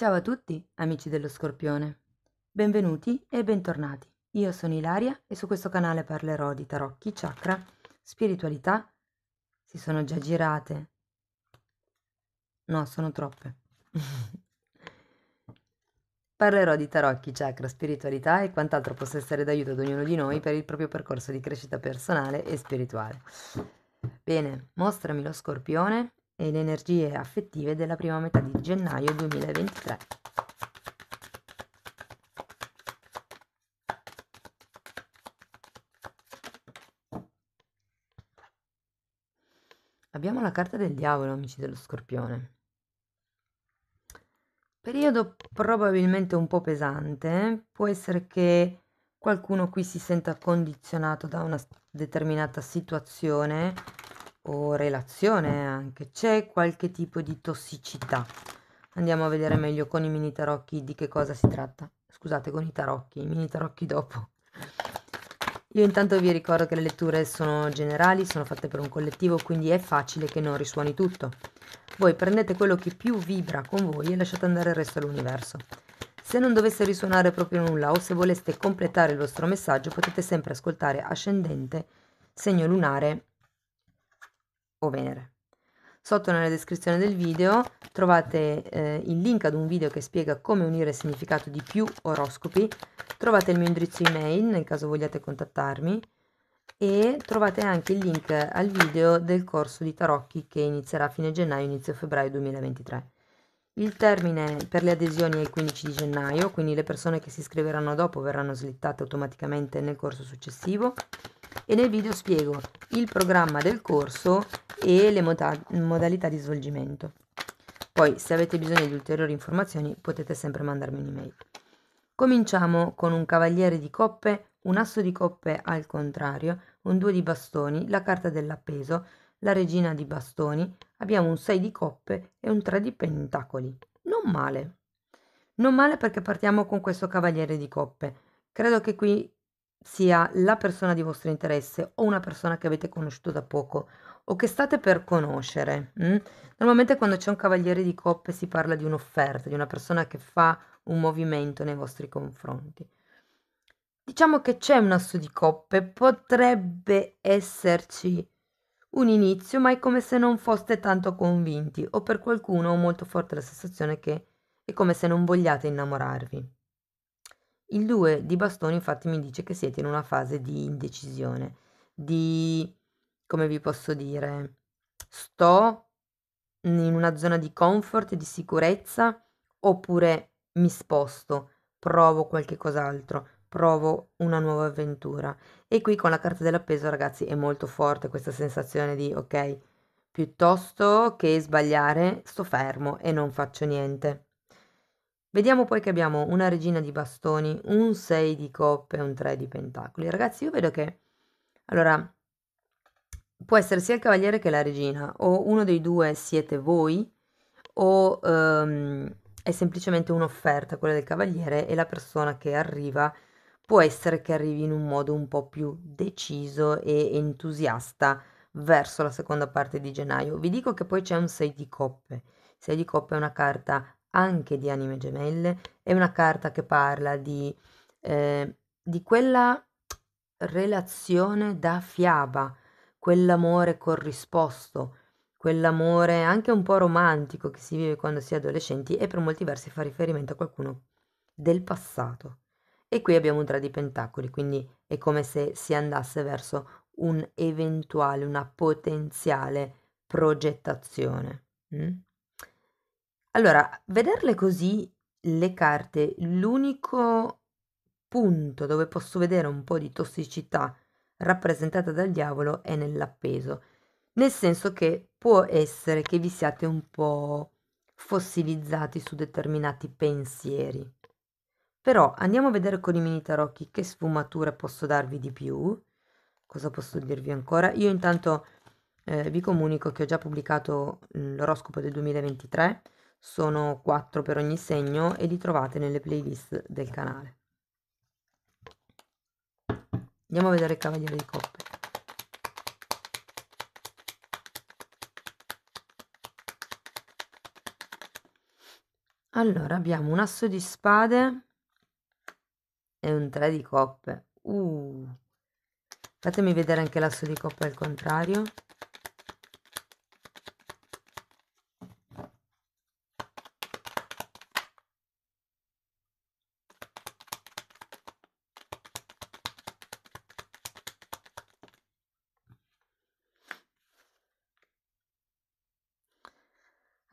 Ciao a tutti, amici dello Scorpione. Benvenuti e bentornati. Io sono Ilaria e su questo canale parlerò di tarocchi, chakra, spiritualità. Si sono già girate. No, sono troppe. parlerò di tarocchi, chakra, spiritualità e quant'altro possa essere d'aiuto ad ognuno di noi per il proprio percorso di crescita personale e spirituale. Bene, mostrami lo Scorpione e le energie affettive della prima metà di gennaio 2023. Abbiamo la carta del diavolo, amici dello scorpione. Periodo probabilmente un po' pesante, eh? può essere che qualcuno qui si senta condizionato da una determinata situazione o relazione anche, c'è qualche tipo di tossicità. Andiamo a vedere meglio con i mini tarocchi di che cosa si tratta. Scusate, con i tarocchi, i mini tarocchi dopo. Io intanto vi ricordo che le letture sono generali, sono fatte per un collettivo, quindi è facile che non risuoni tutto. Voi prendete quello che più vibra con voi e lasciate andare il resto all'universo. Se non dovesse risuonare proprio nulla o se voleste completare il vostro messaggio potete sempre ascoltare Ascendente, segno lunare o Venere. Sotto nella descrizione del video trovate eh, il link ad un video che spiega come unire il significato di più oroscopi, trovate il mio indirizzo email nel caso vogliate contattarmi e trovate anche il link al video del corso di tarocchi che inizierà a fine gennaio, inizio febbraio 2023. Il termine per le adesioni è il 15 di gennaio, quindi le persone che si iscriveranno dopo verranno slittate automaticamente nel corso successivo e nel video spiego il programma del corso e le modalità di svolgimento. Poi, se avete bisogno di ulteriori informazioni, potete sempre mandarmi un'email. Cominciamo con un cavaliere di coppe, un asso di coppe al contrario, un 2 di bastoni, la carta dell'appeso, la regina di bastoni, abbiamo un 6 di coppe e un 3 di pentacoli. Non male. Non male perché partiamo con questo cavaliere di coppe. Credo che qui sia la persona di vostro interesse o una persona che avete conosciuto da poco o che state per conoscere. mm? Normalmente quando c'è un cavaliere di coppe si parla di un'offerta, di una persona che fa un movimento nei vostri confronti. Diciamo che c'è un asso di coppe, potrebbe esserci un inizio, ma è come se non foste tanto convinti o per qualcuno ho molto forte la sensazione che è come se non vogliate innamorarvi. Il 2 di bastoni infatti mi dice che siete in una fase di indecisione, di, come vi posso dire, sto in una zona di comfort, di sicurezza, oppure mi sposto, provo qualche cos'altro, provo una nuova avventura. E qui con la carta dell'appeso, ragazzi, è molto forte questa sensazione di, ok, piuttosto che sbagliare, sto fermo e non faccio niente. Vediamo poi che abbiamo una regina di bastoni, un 6 di coppe e un 3 di pentacoli. Ragazzi, io vedo che... Allora, può essere sia il cavaliere che la regina, o uno dei due siete voi, o um, è semplicemente un'offerta, quella del cavaliere, e la persona che arriva può essere che arrivi in un modo un po' più deciso e entusiasta verso la seconda parte di gennaio. Vi dico che poi c'è un 6 di coppe. 6 di coppe è una carta anche di anime gemelle, è una carta che parla di, eh, di quella relazione da fiaba, quell'amore corrisposto, quell'amore anche un po' romantico che si vive quando si è adolescenti e per molti versi fa riferimento a qualcuno del passato. E qui abbiamo un 3 di pentacoli, quindi è come se si andasse verso un eventuale, una potenziale progettazione. Mm? Allora, vederle così le carte, l'unico punto dove posso vedere un po' di tossicità rappresentata dal diavolo è nell'appeso, nel senso che può essere che vi siate un po' fossilizzati su determinati pensieri. Però andiamo a vedere con i mini tarocchi che sfumature posso darvi di più. Cosa posso dirvi ancora? Io intanto eh, vi comunico che ho già pubblicato mm, l'oroscopo del 2023 sono 4 per ogni segno e li trovate nelle playlist del canale. Andiamo a vedere il Cavaliere di Coppe. Allora, abbiamo un asso di spade e un 3 di coppe. Uh. Fatemi vedere anche l'asso di coppe al contrario.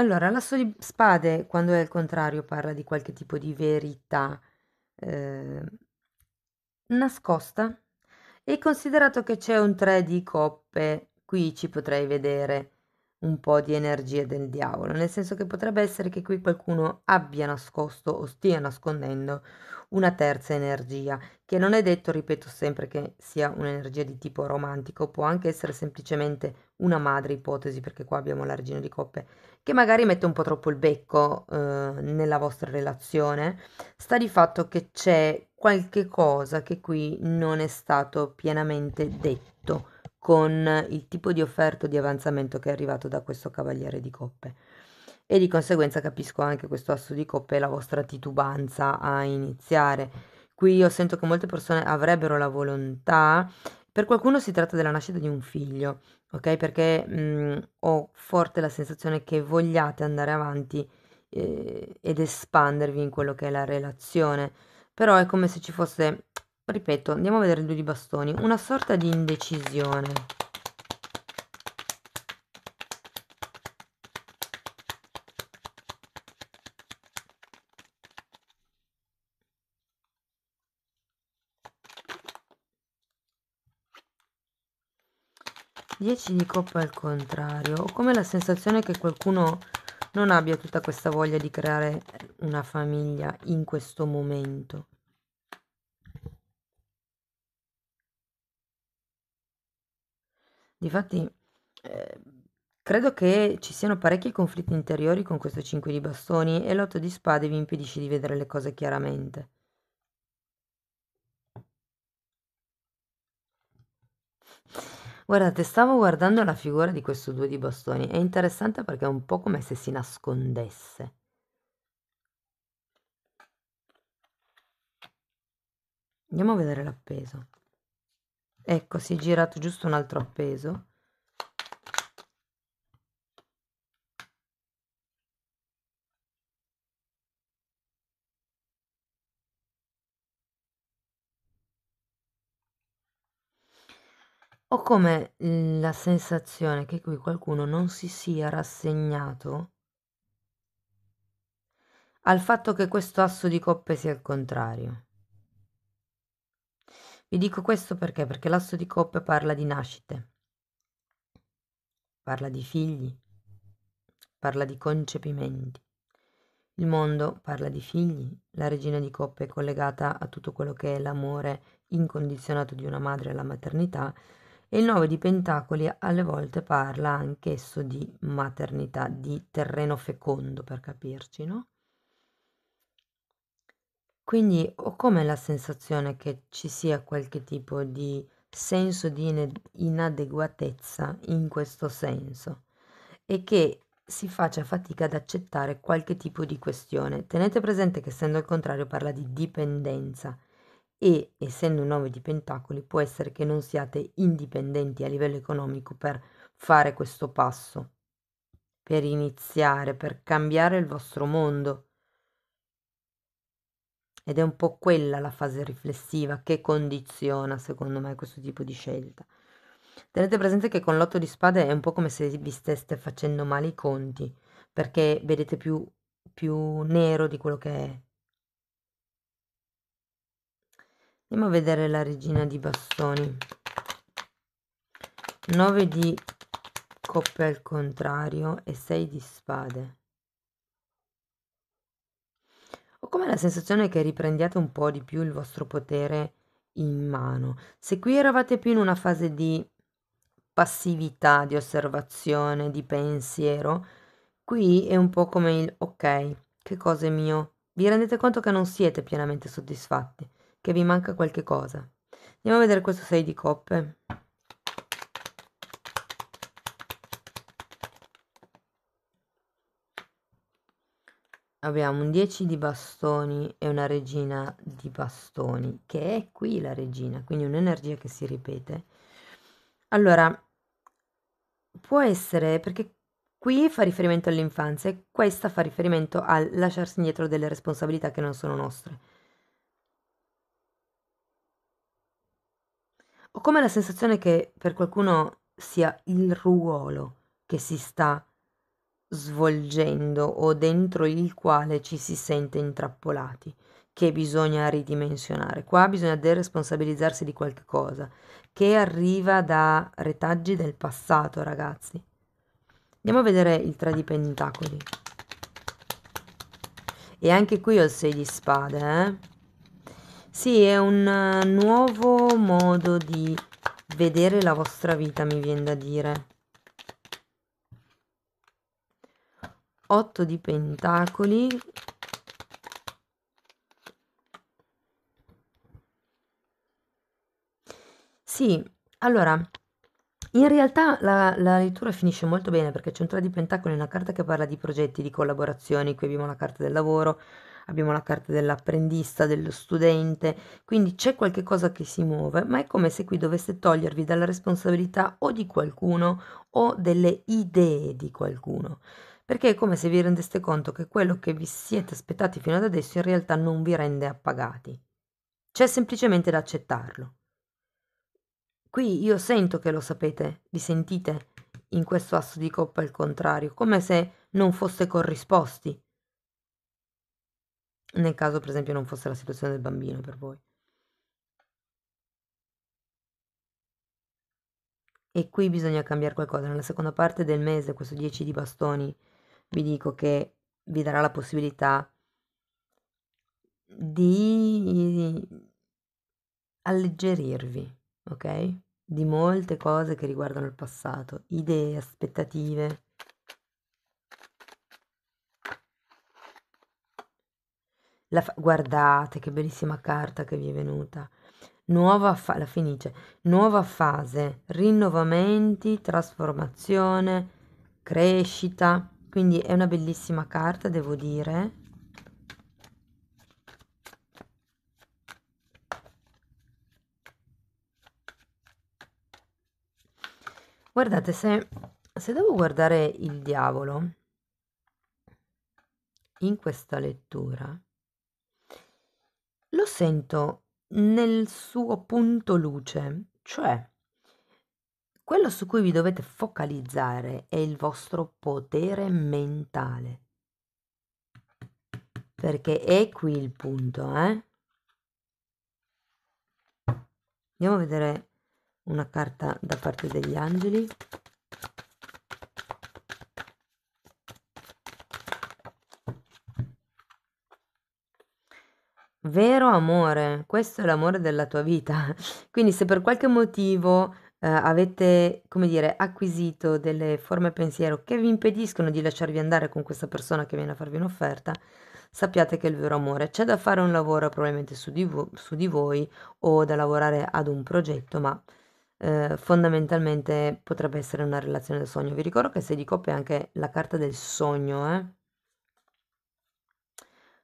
Allora, l'asso di spade, quando è al contrario, parla di qualche tipo di verità eh, nascosta e considerato che c'è un 3 di coppe, qui ci potrei vedere un po' di energia del diavolo, nel senso che potrebbe essere che qui qualcuno abbia nascosto o stia nascondendo una terza energia, che non è detto, ripeto sempre, che sia un'energia di tipo romantico, può anche essere semplicemente una madre ipotesi, perché qua abbiamo l'argine di coppe che magari mette un po' troppo il becco eh, nella vostra relazione, sta di fatto che c'è qualche cosa che qui non è stato pienamente detto con il tipo di offerto di avanzamento che è arrivato da questo cavaliere di coppe e di conseguenza capisco anche questo asso di coppe e la vostra titubanza a iniziare. Qui io sento che molte persone avrebbero la volontà, per qualcuno si tratta della nascita di un figlio, ok? Perché mh, mhmm, ho forte la sensazione che vogliate andare avanti eh, ed espandervi in quello che è la relazione, però è come se ci fosse, ripeto, andiamo a vedere il due di bastoni, una sorta di indecisione. 10 di coppa al contrario. Ho come la sensazione che qualcuno non abbia tutta questa voglia di creare una famiglia in questo momento. Difatti, eh, credo che ci siano parecchi conflitti interiori con questo 5 di bastoni e l'8 di spade vi impedisce di vedere le cose chiaramente. Guardate, stavo guardando la figura di questo due di bastoni. È interessante perché è un po' come se si nascondesse. Andiamo a vedere l'appeso. Ecco, si è girato giusto un altro appeso. Ho come la sensazione che qui qualcuno non si sia rassegnato al fatto che questo asso di coppe sia il contrario. Vi dico questo perché? Perché l'asso di coppe parla di nascite, parla di figli, parla di concepimenti. Il mondo parla di figli, la regina di coppe è collegata a tutto quello che è l'amore incondizionato di una madre alla maternità, e il 9 di Pentacoli alle volte parla anch'esso di maternità, di terreno fecondo per capirci, no? Quindi ho come la sensazione che ci sia qualche tipo di senso di inadeguatezza in questo senso e che si faccia fatica ad accettare qualche tipo di questione. Tenete presente che essendo il contrario parla di dipendenza e, essendo un 9 di pentacoli, può essere che non siate indipendenti a livello economico per fare questo passo, per iniziare, per cambiare il vostro mondo. Ed è un po' quella la fase riflessiva che condiziona, secondo me, questo tipo di scelta. Tenete presente che con l'otto di spade è un po' come se vi steste facendo male i conti, perché vedete più, più nero di quello che è andiamo a vedere la regina di bastoni 9 di coppe al contrario e 6 di spade ho come la sensazione che riprendiate un po' di più il vostro potere in mano se qui eravate più in una fase di passività di osservazione di pensiero qui è un po' come il ok che cosa è mio vi rendete conto che non siete pienamente soddisfatti che vi manca qualche cosa. Andiamo a vedere questo 6 di coppe. Abbiamo un 10 di bastoni e una regina di bastoni, che è qui la regina, quindi un'energia che si ripete. Allora, può essere perché Qui fa riferimento all'infanzia e questa fa riferimento al lasciarsi indietro delle responsabilità che non sono nostre. come la sensazione che per qualcuno sia il ruolo che si sta svolgendo o dentro il quale ci si sente intrappolati, che bisogna ridimensionare. Qua bisogna deresponsabilizzarsi di qualche cosa che arriva da retaggi del passato, ragazzi. Andiamo a vedere il 3 di pentacoli. E anche qui ho il 6 di spade, eh? Sì, è un eh, nuovo modo di vedere la vostra vita, mi viene da dire. 8 di pentacoli. Sì, allora, in realtà la, la, lettura finisce molto bene perché c'è un 3 di pentacoli, una carta che parla di progetti, di collaborazioni, qui abbiamo la carta del lavoro, abbiamo la carta dell'apprendista, dello studente, quindi c'è qualche cosa che si muove, ma è come se qui dovesse togliervi dalla responsabilità o di qualcuno o delle idee di qualcuno perché è come se vi rendeste conto che quello che vi siete aspettati fino ad adesso in realtà non vi rende appagati. C'è semplicemente da accettarlo. Qui io sento che lo sapete, vi sentite in questo asso di coppa al contrario, come se non foste corrisposti, nel caso per esempio non fosse la situazione del bambino per voi. E qui bisogna cambiare qualcosa. Nella seconda parte del mese, questo 10 di bastoni, vi dico che vi darà la possibilità di alleggerirvi, ok? Di molte cose che riguardano il passato, idee, aspettative Fa- guardate che bellissima carta che vi è venuta. Nuova fa- la finice. Nuova fase, rinnovamenti, trasformazione, crescita. Quindi è una bellissima carta, devo dire. Guardate, se, se devo guardare il diavolo in questa lettura, lo sento nel suo punto luce, cioè quello su cui vi dovete focalizzare è il vostro potere mentale. Perché è qui il punto, eh? Andiamo a vedere una carta da parte degli angeli. Vero amore, questo è l'amore della tua vita. Quindi se per qualche motivo, ehm, avete, come dire, acquisito delle forme pensiero che vi impediscono di lasciarvi andare con questa persona che viene a farvi un'offerta, sappiate che è il vero amore. C'è da fare un lavoro probabilmente su di vo su di voi o da lavorare ad un progetto, ma, ehm, fondamentalmente potrebbe essere una relazione del sogno. Vi ricordo che sei di coppia è anche la carta del sogno, eh.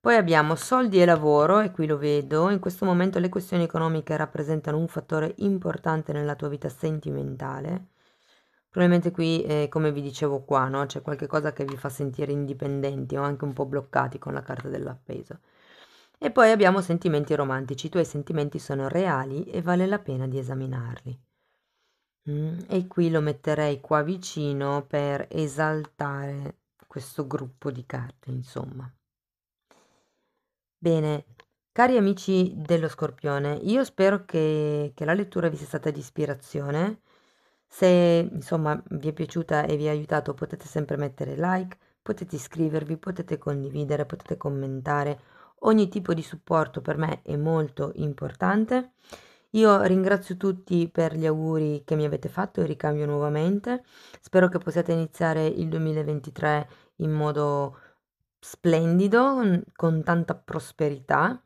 Poi abbiamo soldi e lavoro, e qui lo vedo, in questo momento le questioni economiche rappresentano un fattore importante nella tua vita sentimentale. Probabilmente qui, eh, come vi dicevo qua, no? c'è qualcosa che vi fa sentire indipendenti o anche un po' bloccati con la carta dell'appeso. E poi abbiamo sentimenti romantici, i tuoi sentimenti sono reali e vale la pena di esaminarli. Mm, e qui lo metterei qua vicino per esaltare questo gruppo di carte, insomma. Bene, cari amici dello Scorpione, io spero che, che la lettura vi sia stata di ispirazione. Se insomma vi è piaciuta e vi ha aiutato potete sempre mettere like, potete iscrivervi, potete condividere, potete commentare. Ogni tipo di supporto per me è molto importante. Io ringrazio tutti per gli auguri che mi avete fatto e ricambio nuovamente. Spero che possiate iniziare il 2023 in modo splendido, con tanta prosperità.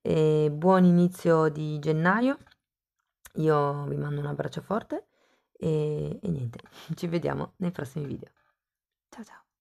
E buon inizio di gennaio. Io vi mando un abbraccio forte e, e niente, ci vediamo nei prossimi video. Ciao ciao!